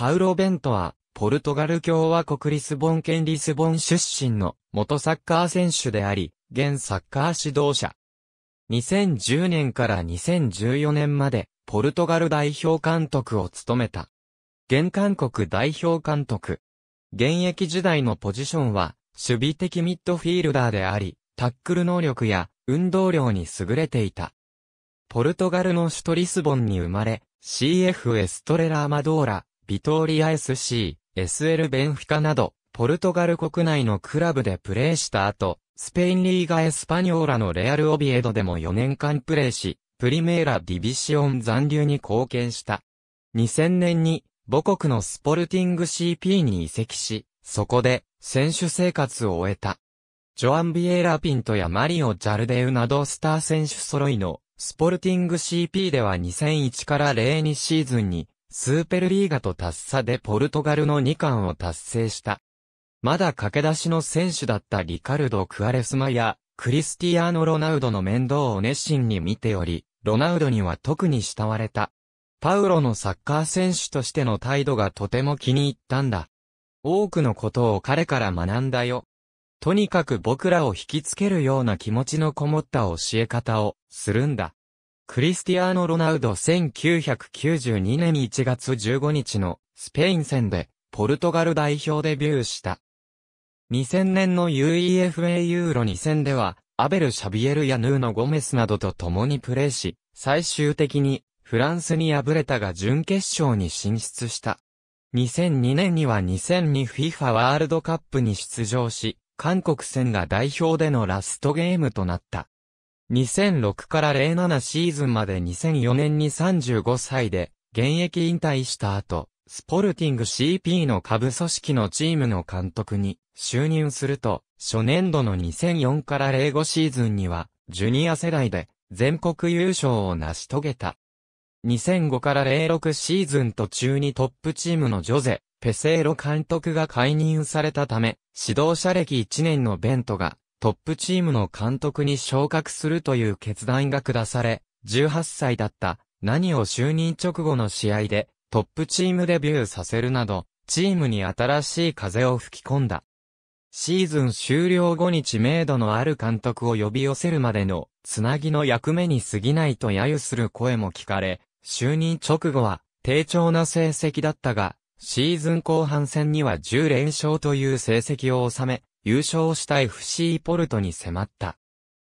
パウロ・ベントは、ポルトガル共和国リスボン県リスボン出身の元サッカー選手であり、現サッカー指導者。2010年から2014年まで、ポルトガル代表監督を務めた。現韓国代表監督。現役時代のポジションは、守備的ミッドフィールダーであり、タックル能力や運動量に優れていた。ポルトガルの首都リスボンに生まれ、CF エストレラ・マドーラ、ビトーリア SC、SL ベンフィカなど、ポルトガル国内のクラブでプレーした後、スペインリーガエスパニョーラのレアル・オビエドでも4年間プレーし、プリメーラ・ディビシオン残留に貢献した。2000年に母国のスポルティング CP に移籍し、そこで選手生活を終えた。ジョアン・ビエラ・ピントやマリオ・ジャルデウなどスター選手揃いのスポルティング CP では2001から02シーズンにスーペルリーガとタッサでポルトガルの2冠を達成した。まだ駆け出しの選手だったリカルド・クアレスマや、クリスティアーノ・ロナウドの面倒を熱心に見ており、ロナウドには特に慕われた。パウロのサッカー選手としての態度がとても気に入ったんだ。多くのことを彼から学んだよ。とにかく僕らを引きつけるような気持ちのこもった教え方をするんだ。クリスティアーノ・ロナウド1992年1月15日のスペイン戦でポルトガル代表デビューした。2000年の UEFA ユーロ2戦ではアベル・シャビエルやヌーノ・ゴメスなどと共にプレーし、最終的にフランスに敗れたが準決勝に進出した。2002年には 2002FIFA ワールドカップに出場し、韓国戦が代表でのラストゲームとなった。2006から07シーズンまで2004年に35歳で、現役引退した後、スポルティング CP の下部組織のチームの監督に就任すると、初年度の2004から05シーズンには、ジュニア世代で全国優勝を成し遂げた。2005から06シーズン途中にトップチームのジョゼ、ペセーロ監督が解任されたため、指導者歴1年のベントがトップチームの監督に昇格するという決断が下され、18歳だった何を就任直後の試合でトップチームデビューさせるなど、チームに新しい風を吹き込んだ。シーズン終了後に知名度のある監督を呼び寄せるまでの、つなぎの役目に過ぎないと揶揄する声も聞かれ、就任直後は低調な成績だったが、シーズン後半戦には10連勝という成績を収め、優勝した FC ポルトに迫った。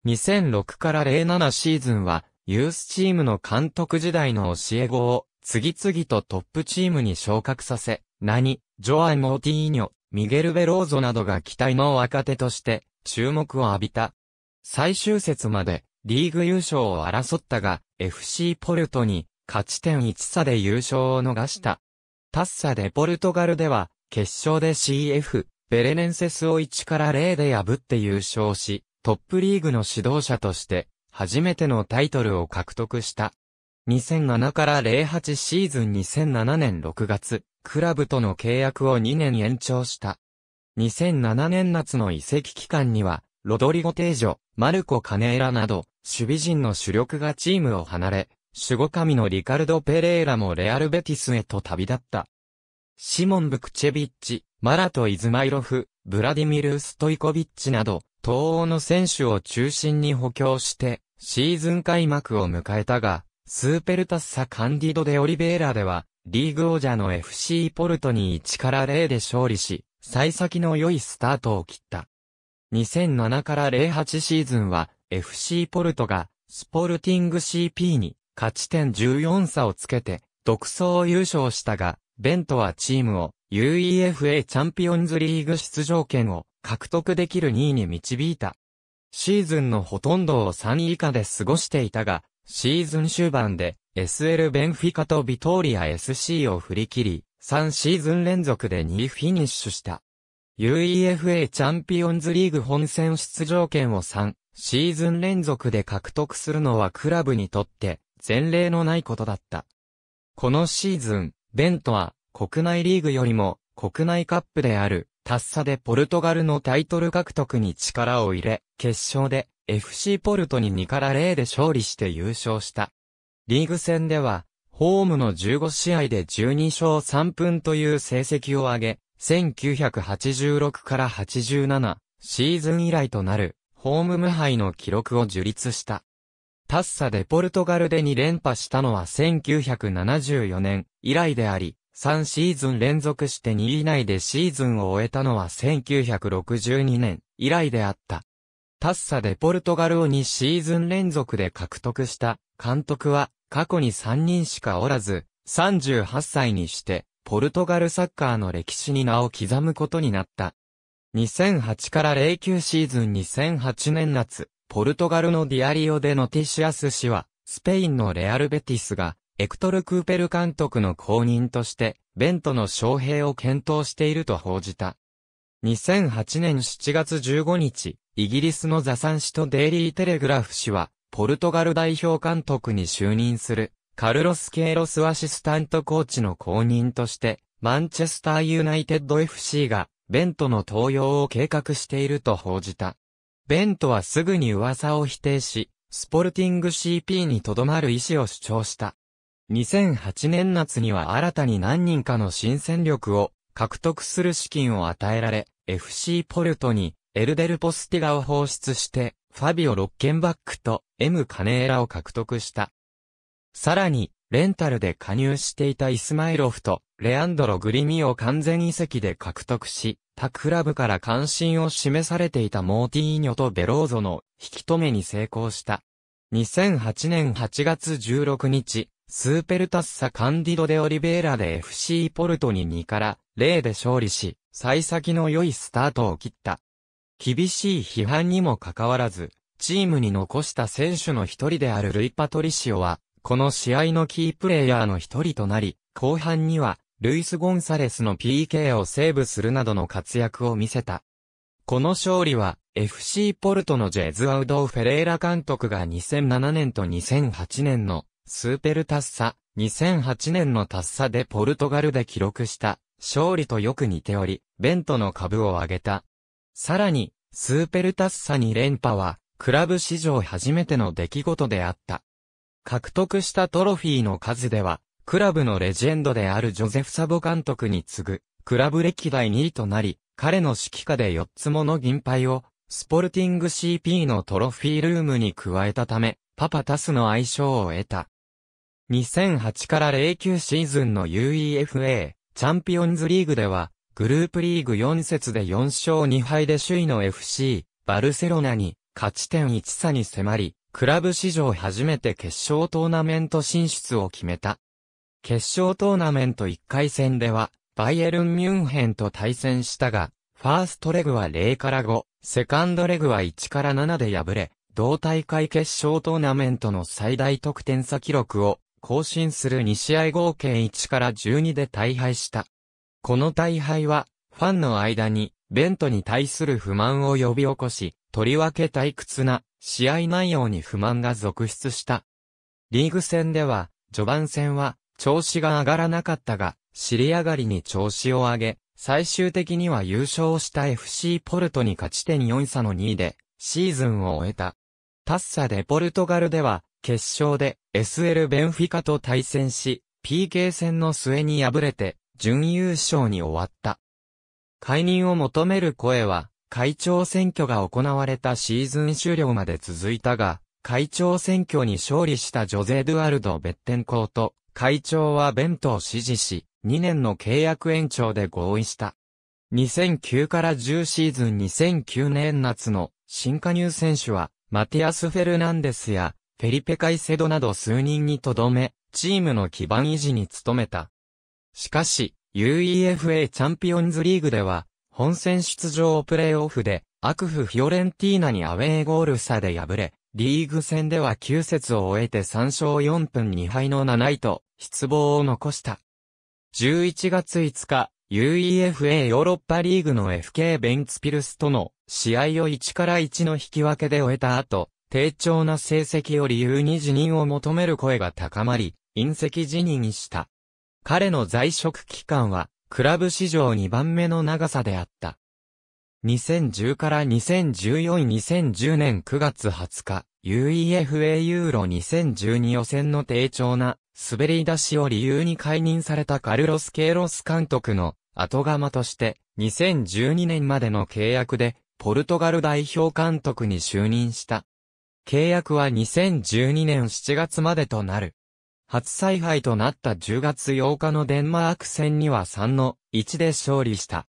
2006から07シーズンは、ユースチームの監督時代の教え子を、次々とトップチームに昇格させ、何、ジョア・モーティーニョ、ミゲル・ベローゾなどが期待の若手として、注目を浴びた。最終節まで、リーグ優勝を争ったが、FC ポルトに、勝ち点1差で優勝を逃した。タッサでポルトガルでは、決勝で CF、ベレネンセスを1から0で破って優勝し、トップリーグの指導者として、初めてのタイトルを獲得した。2007から08シーズン2007年6月、クラブとの契約を2年延長した。2007年夏の移籍期間には、ロドリゴ・テージョ、マルコ・カネーラなど、守備陣の主力がチームを離れ、守護神のリカルド・ペレーラもレアル・ベティスへと旅立った。シモン・ブクチェビッチ、マラト・イズマイロフ、ブラディミル・ストイコビッチなど、東欧の選手を中心に補強して、シーズン開幕を迎えたが、スーペルタッサ・カンディド・デ・オリベーラでは、リーグ王者の FC ポルトに1から0で勝利し、幸先の良いスタートを切った。2007から08シーズンは、FC ポルトが、スポルティング CP に、勝ち点14差をつけて、独走優勝したが、ベントはチームを、UEFA チャンピオンズリーグ出場権を獲得できる2位に導いた。シーズンのほとんどを3位以下で過ごしていたが、シーズン終盤で SL ベンフィカとビトーリア SC を振り切り、3シーズン連続で2位フィニッシュした。UEFA チャンピオンズリーグ本戦出場権を3シーズン連続で獲得するのはクラブにとって前例のないことだった。このシーズン、ベントは国内リーグよりも国内カップであるタッサでポルトガルのタイトル獲得に力を入れ、決勝で FC ポルトに2から0で勝利して優勝した。リーグ戦では、ホームの15試合で12勝3分という成績を上げ、1986から87シーズン以来となるホーム無敗の記録を樹立した。タッサでポルトガルで2連覇したのは1974年以来であり、3シーズン連続して2位以内でシーズンを終えたのは1962年以来であった。タッサでポルトガルを2シーズン連続で獲得した監督は過去に3人しかおらず、38歳にしてポルトガルサッカーの歴史に名を刻むことになった。2008から09シーズン2008年夏、ポルトガルのディアリオでのティシアス氏は、スペインのレアルベティスが、エクトル・クーペル監督の後任として、ベントの招聘を検討していると報じた。2008年7月15日、イギリスのザサン紙とデイリー・テレグラフ氏は、ポルトガル代表監督に就任する、カルロス・ケイロス・アシスタントコーチの後任として、マンチェスター・ユナイテッド FC が、ベントの登用を計画していると報じた。ベントはすぐに噂を否定し、スポルティング CP にとどまる意思を主張した。2008年夏には新たに何人かの新戦力を獲得する資金を与えられ、FC ポルトにエルデル・ポスティガを放出して、ファビオ・ロッケンバックと M・ カネーラを獲得した。さらに、レンタルで加入していたイスマイロフとレアンドロ・グリミを完全移籍で獲得し、他クラブから関心を示されていたモーティーニョとベローゾの引き止めに成功した。2008年8月16日、スーペルタッサ・カンディド・デ・オリベーラで FC ポルトに2から0で勝利し、幸先の良いスタートを切った。厳しい批判にもかかわらず、チームに残した選手の一人であるルイ・パトリシオは、この試合のキープレイヤーの一人となり、後半には、ルイス・ゴンサレスの PK をセーブするなどの活躍を見せた。この勝利は、FC ポルトのジェズアウド・フェレーラ監督が2007年と2008年のスーペルタッサ、2008年のタッサでポルトガルで記録した勝利とよく似ており、ベントの株を上げた。さらに、スーペルタッサに連覇は、クラブ史上初めての出来事であった。獲得したトロフィーの数では、クラブのレジェンドであるジョゼフ・サボ監督に次ぐ、クラブ歴代2位となり、彼の指揮下で4つもの銀杯を、スポルティング CP のトロフィールームに加えたため、パパタスの愛称を得た。2008から09シーズンの UEFA チャンピオンズリーグでは、グループリーグ4節で4勝2敗で首位の FC、バルセロナに勝ち点1差に迫り、クラブ史上初めて決勝トーナメント進出を決めた。決勝トーナメント1回戦では、バイエルン・ミュンヘンと対戦したが、ファーストレグは0から5、セカンドレグは1から7で敗れ、同大会決勝トーナメントの最大得点差記録を更新する2試合合計1から12で大敗した。この大敗は、ファンの間に、ベントに対する不満を呼び起こし、とりわけ退屈な、試合内容に不満が続出した。リーグ戦では、序盤戦は、調子が上がらなかったが、尻上がりに調子を上げ、最終的には優勝した FC ポルトに勝ち点4差の2位で、シーズンを終えた。タッサでポルトガルでは、決勝で、SL ベンフィカと対戦し、PK 戦の末に敗れて、準優勝に終わった。解任を求める声は、会長選挙が行われたシーズン終了まで続いたが、会長選挙に勝利したジョゼ・ドゥアルド・ベッテンコート、会長はベントを支持し、2年の契約延長で合意した。2009から10シーズン2009年夏の新加入選手は、マティアス・フェルナンデスやフェリペ・カイセドなど数人にとどめ、チームの基盤維持に努めた。しかし、UEFA チャンピオンズリーグでは、本戦出場プレイオフで、クフ・フィオレンティーナにアウェーゴール差で敗れ、リーグ戦では9節を終えて3勝4分2敗の7位と、失望を残した。11月5日、UEFA ヨーロッパリーグの FK ベンツピルスとの試合を1から1の引き分けで終えた後、低調な成績を理由に辞任を求める声が高まり、隕石辞任した。彼の在職期間は、クラブ史上2番目の長さであった。2010から2014、2010年9月20日、UEFA ユーロ2012予選の低調な滑り出しを理由に解任されたカルロス・ケイロス監督の後釜として2012年までの契約でポルトガル代表監督に就任した。契約は2012年7月までとなる。初采配となった10月8日のデンマーク戦には3の1で勝利した。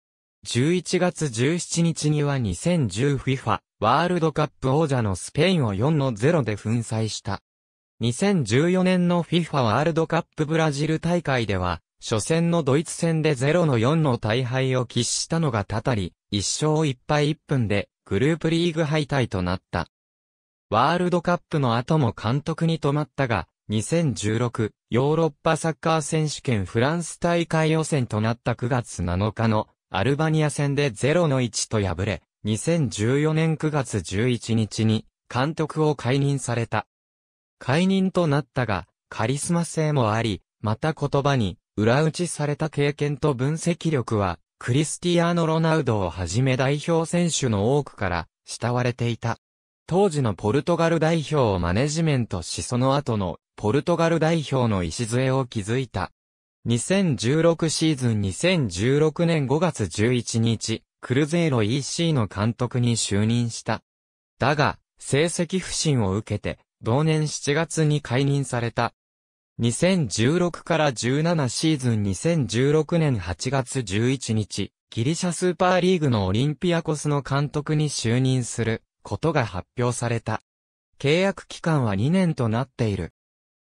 11月17日には 2010FIFA ワールドカップ王者のスペインを4の0で粉砕した。2014年の FIFA ワールドカップブラジル大会では、初戦のドイツ戦で0の4の大敗を喫したのがたたり、1勝1敗1分でグループリーグ敗退となった。ワールドカップの後も監督に止まったが、2016ヨーロッパサッカー選手権フランス大会予選となった9月7日のアルバニア戦で0の1と敗れ、2014年9月11日に監督を解任された。解任となったが、カリスマ性もあり、また言葉に裏打ちされた経験と分析力は、クリスティアーノ・ロナウドをはじめ代表選手の多くから慕われていた。当時のポルトガル代表をマネジメントしその後のポルトガル代表の礎を築いた。2016シーズン2016年5月11日、クルゼーロ EC の監督に就任した。だが、成績不振を受けて、同年7月に解任された。2016から17シーズン2016年8月11日、ギリシャスーパーリーグのオリンピアコスの監督に就任する。ことが発表された。契約期間は2年となっている。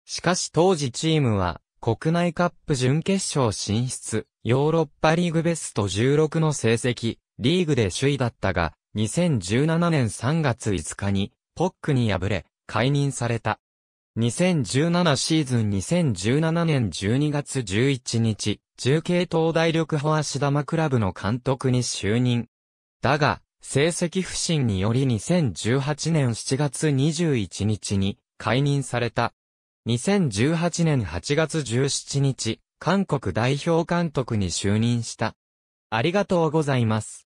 しかし当時チームは、国内カップ準決勝進出、ヨーロッパリーグベスト16の成績、リーグで首位だったが、2017年3月5日に、ポックに敗れ、解任された。2017シーズン2017年12月11日、中継東大緑保足玉クラブの監督に就任。だが、成績不振により2018年7月21日に解任された。2018年8月17日、韓国代表監督に就任した。ありがとうございます。